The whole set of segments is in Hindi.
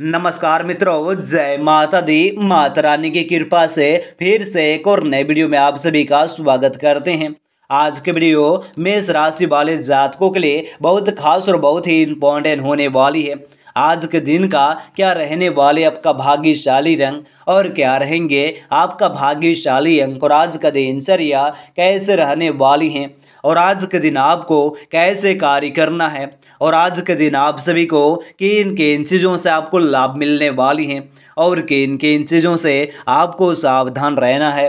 नमस्कार मित्रों जय माता दी माता रानी की कृपा से फिर से एक और नए वीडियो में आप सभी का स्वागत करते हैं आज के वीडियो मेष राशि वाले जातकों के लिए बहुत खास और बहुत ही इम्पोर्टेंट होने वाली है आज के दिन का क्या रहने वाले आपका भाग्यशाली रंग और क्या रहेंगे आपका भाग्यशाली अंक और आज का दिनचर्या कैसे रहने वाली हैं और आज के दिन आपको कैसे कार्य करना है और आज के दिन आप सभी को किन किन चीज़ों से आपको लाभ मिलने वाली हैं और किन किन चीज़ों से आपको सावधान रहना है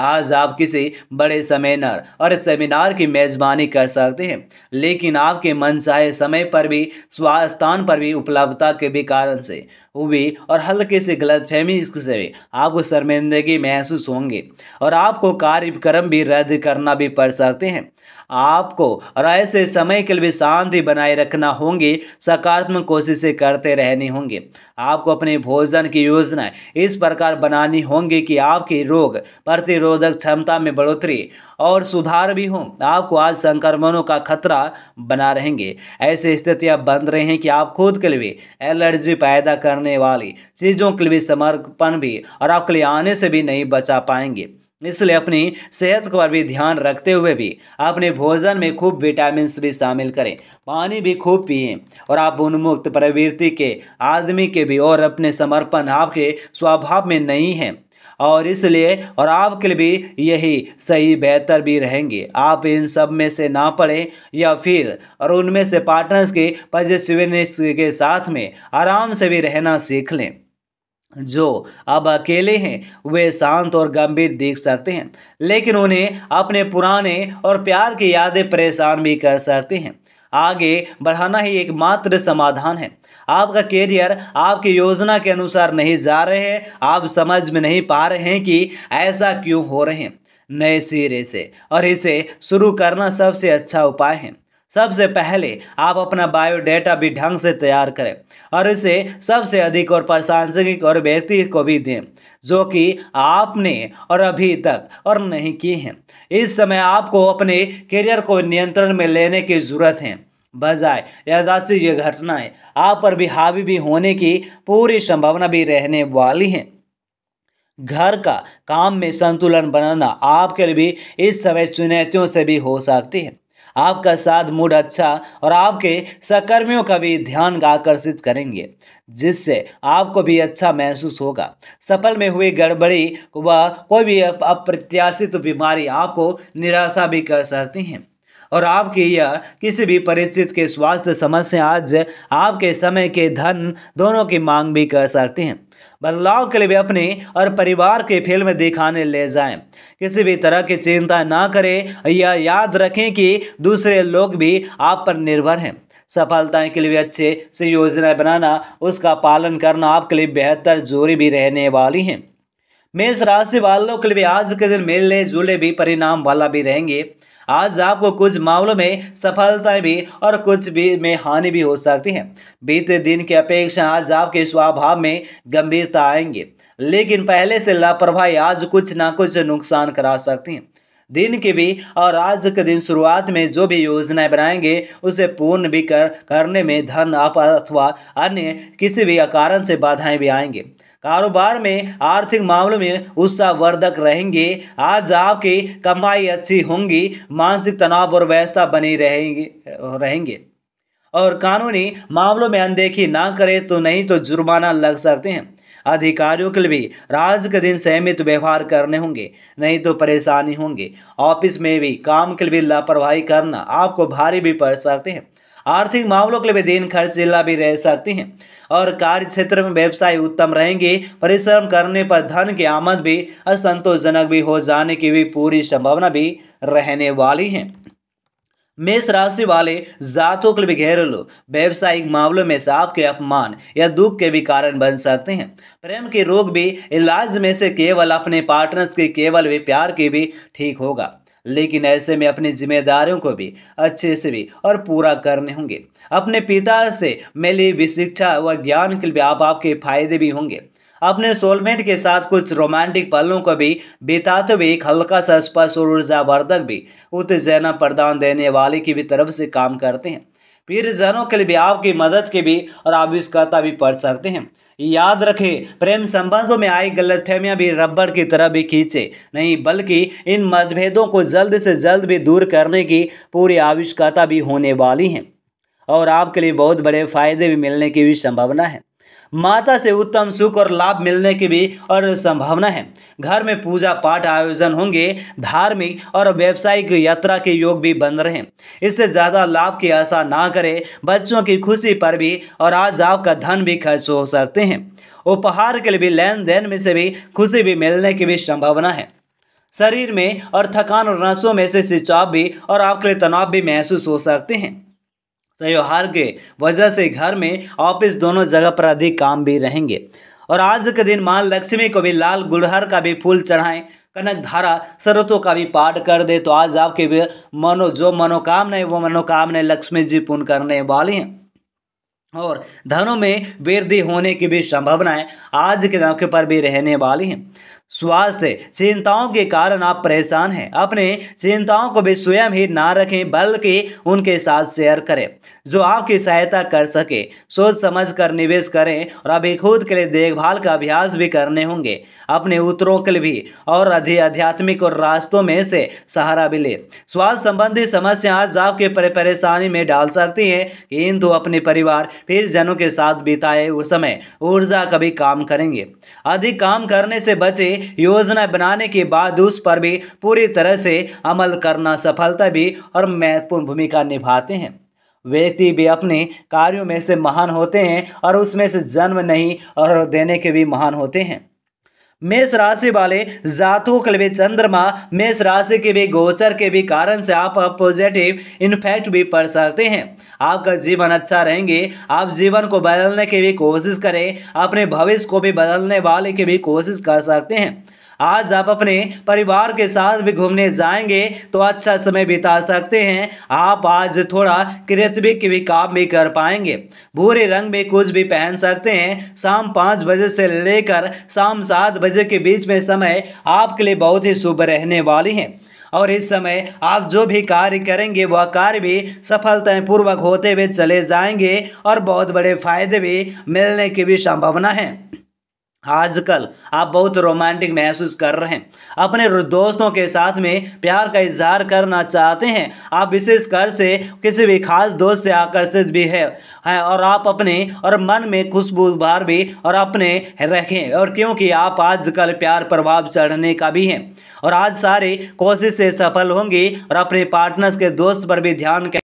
आज आप किसी बड़े सेमिनार और सेमिनार की मेज़बानी कर सकते हैं लेकिन आपके मन समय पर भी स्वास्थान पर भी उपलब्धता के भी कारण से हुई और हल्के से गलतफहमी से आपको शर्मिंदगी महसूस होंगे और आपको कार्यक्रम भी रद्द करना भी पड़ सकते हैं आपको और ऐसे समय के लिए शांति बनाए रखना होंगे सकारात्मक कोशिशें करते रहनी होंगे आपको अपने भोजन की योजना इस प्रकार बनानी होंगी कि आपकी रोग प्रतिरोधक क्षमता में बढ़ोतरी और सुधार भी हों आपको आज संक्रमणों का खतरा बना रहेंगे ऐसी स्थितियाँ बन रही हैं कि आप खुद के लिए एलर्जी पैदा करने वाली चीज़ों के लिए समर्पण भी और आपके लिए आने से भी नहीं बचा पाएंगे इसलिए अपनी सेहत पर भी ध्यान रखते हुए भी अपने भोजन में खूब विटामिन भी शामिल करें पानी भी खूब पिए और आप उन्मुक्त प्रवृत्ति के आदमी के भी और अपने समर्पण आपके स्वभाव में नहीं हैं और इसलिए और आपके लिए भी यही सही बेहतर भी रहेंगे आप इन सब में से ना पढ़ें या फिर और उनमें से पार्टनर्स के पॉजिटिवनेस के साथ में आराम से भी रहना सीख लें जो अब अकेले हैं वे शांत और गंभीर दिख सकते हैं लेकिन उन्हें अपने पुराने और प्यार की यादें परेशान भी कर सकते हैं आगे बढ़ाना ही एकमात्र समाधान है आपका करियर आपकी योजना के अनुसार नहीं जा रहे हैं आप समझ में नहीं पा रहे हैं कि ऐसा क्यों हो रहे हैं नए सिरे से और इसे शुरू करना सबसे अच्छा उपाय है सबसे पहले आप अपना बायोडाटा भी ढंग से तैयार करें और इसे सबसे अधिक और प्रशासनिक और व्यक्ति को भी दें जो कि आपने और अभी तक और नहीं की हैं इस समय आपको अपने करियर को नियंत्रण में लेने की ज़रूरत है बजाय यादाशी ये घटनाएं आप पर भी हावी भी होने की पूरी संभावना भी रहने वाली हैं घर का काम में संतुलन बनाना आपके लिए भी इस समय चुनौतियों से भी हो सकती है आपका साथ मूड अच्छा और आपके सहकर्मियों का भी ध्यान आकर्षित करेंगे जिससे आपको भी अच्छा महसूस होगा सफल में हुई गड़बड़ी व कोई भी अप्रत्याशित बीमारी आपको निराशा भी कर सकती हैं और आपकी यह किसी भी परिस्थिति के स्वास्थ्य समस्या आज आपके समय के धन दोनों की मांग भी कर सकती हैं बदलाव के लिए भी अपने और परिवार के फिल्म दिखाने ले जाएं किसी भी तरह की चिंता ना करें यह याद रखें कि दूसरे लोग भी आप पर निर्भर हैं सफलताएं के लिए अच्छे से योजनाएं बनाना उसका पालन करना आपके लिए बेहतर जोरी भी रहने वाली हैं मेष राशि वालों के लिए आज के दिन मिलने जुले भी परिणाम वाला भी रहेंगे आज आपको कुछ मामलों में सफलताएं भी और कुछ भी में हानि भी हो सकती है बीते दिन की अपेक्षा आज आपके स्वभाव में गंभीरता आएंगे लेकिन पहले से लापरवाही आज कुछ ना कुछ नुकसान करा सकती हैं दिन के भी और आज के दिन शुरुआत में जो भी योजनाएं बनाएंगे उसे पूर्ण भी कर करने में धन आप अथवा अन्य किसी भी कारण से बाधाएं भी आएंगे कारोबार में आर्थिक मामलों में उत्साहवर्धक रहेंगे आज आपकी कमाई अच्छी होंगी मानसिक तनाव और व्यवस्था बनी रहेंगे रहेंगे और कानूनी मामलों में अनदेखी ना करें तो नहीं तो जुर्माना लग सकते हैं अधिकारियों के लिए भी राज के दिन सहमित व्यवहार करने होंगे नहीं तो परेशानी होंगे ऑफिस में भी काम के लिए लापरवाही करना आपको भारी भी पड़ सकते हैं आर्थिक मामलों के लिए भी दिन खर्च जिला भी रह सकती हैं और कार्य क्षेत्र में व्यवसाय उत्तम रहेंगे परिश्रम करने पर धन की आमद भी असंतोषजनक भी हो जाने की भी पूरी संभावना भी रहने वाली है मेष राशि वाले जातों के भी घरेलू व्यावसायिक मामलों में साप के अपमान या दुख के भी कारण बन सकते हैं प्रेम के रोग भी इलाज में से केवल अपने पार्टनर्स के केवल भी प्यार के भी ठीक होगा लेकिन ऐसे में अपनी जिम्मेदारियों को भी अच्छे से भी और पूरा करने होंगे अपने पिता से मिली भी शिक्षा व ज्ञान के लिए आप आपके फायदे भी होंगे अपने सोलमेट के साथ कुछ रोमांटिक पलों को भी बिताते हुए एक हल्का सा स्पर्श और ऊर्जावर्धक भी उत्तेजना प्रदान देने वाले की भी तरफ से काम करते हैं प्रियजनों के लिए भी आपकी मदद के भी और आविष्कर्ता भी पढ़ सकते हैं याद रखें प्रेम संबंधों में आई गलतफहमियां भी रबड़ की तरह भी खींचे नहीं बल्कि इन मतभेदों को जल्द से जल्द भी दूर करने की पूरी आविष्कारता भी होने वाली है और आपके लिए बहुत बड़े फायदे भी मिलने की भी संभावना है माता से उत्तम सुख और लाभ मिलने की भी और संभावना है घर में पूजा पाठ आयोजन होंगे धार्मिक और व्यावसायिक यात्रा के योग भी बन रहे हैं इससे ज़्यादा लाभ की आशा ना करें बच्चों की खुशी पर भी और आज आपका धन भी खर्च हो सकते हैं उपहार के लिए भी लेन देन में से भी खुशी भी मिलने की भी संभावना है शरीर में और थकान और नसों में से सिंचाव भी और आपके लिए तनाव भी महसूस हो सकते हैं त्योहार तो के वजह से घर में ऑफिस दोनों जगह पर अधिक काम भी रहेंगे और आज के दिन माँ लक्ष्मी को भी लाल गुड़हर का भी फूल चढ़ाएं कनक धारा शरतों का भी पाठ कर दे तो आज आपके भी मनो जो मनोकामना है वो मनोकामना लक्ष्मी जी पूर्ण करने वाली हैं और धनों में वृद्धि होने की भी संभावनाएं आज के दिन आपके पर भी रहने वाली हैं स्वास्थ्य चिंताओं के कारण आप परेशान हैं अपने चिंताओं को भी स्वयं ही ना रखें बल्कि उनके साथ शेयर करें जो आपकी सहायता कर सके सोच समझ कर निवेश करें और अभी खुद के लिए देखभाल का अभ्यास भी करने होंगे अपने उत्तरों के लिए भी और अधिक आध्यात्मिक और रास्तों में से सहारा भी लें स्वास्थ्य संबंधी समस्या आज आपके परेशानी में डाल सकती हैं किंतु अपने परिवार फिर जनों के साथ बिताए उस समय ऊर्जा का भी काम करेंगे अधिक काम करने से बचे योजना बनाने के बाद उस पर भी पूरी तरह से अमल करना सफलता भी और महत्वपूर्ण भूमिका निभाते हैं व्यक्ति भी अपने कार्यों में से महान होते हैं और उसमें से जन्म नहीं और देने के भी महान होते हैं मेष राशि वाले जातकों के लिए चंद्रमा मेष राशि के भी गोचर के भी कारण से आप पॉजिटिव इन्फेक्ट भी पड़ सकते हैं आपका जीवन अच्छा रहेंगे आप जीवन को बदलने की भी कोशिश करें अपने भविष्य को भी बदलने वाले की भी कोशिश कर सकते हैं आज आप अपने परिवार के साथ भी घूमने जाएंगे तो अच्छा समय बिता सकते हैं आप आज थोड़ा क्रिएटिविक भी काम भी कर पाएंगे भूरे रंग में कुछ भी पहन सकते हैं शाम पाँच बजे से लेकर शाम सात बजे के बीच में समय आपके लिए बहुत ही शुभ रहने वाली है और इस समय आप जो भी कार्य करेंगे वह कार्य भी सफलतापूर्वक होते हुए चले जाएंगे और बहुत बड़े फायदे भी मिलने की भी संभावना है आजकल आप बहुत रोमांटिक महसूस कर रहे हैं अपने दोस्तों के साथ में प्यार का इजहार करना चाहते हैं आप विशेष कर से किसी भी खास दोस्त से आकर्षित भी है, है और आप अपने और मन में भार भी और अपने रखें और क्योंकि आप आजकल प्यार प्रभाव चढ़ने का भी हैं और आज सारी कोशिशें सफल होंगी और अपने पार्टनर्स के दोस्त पर भी ध्यान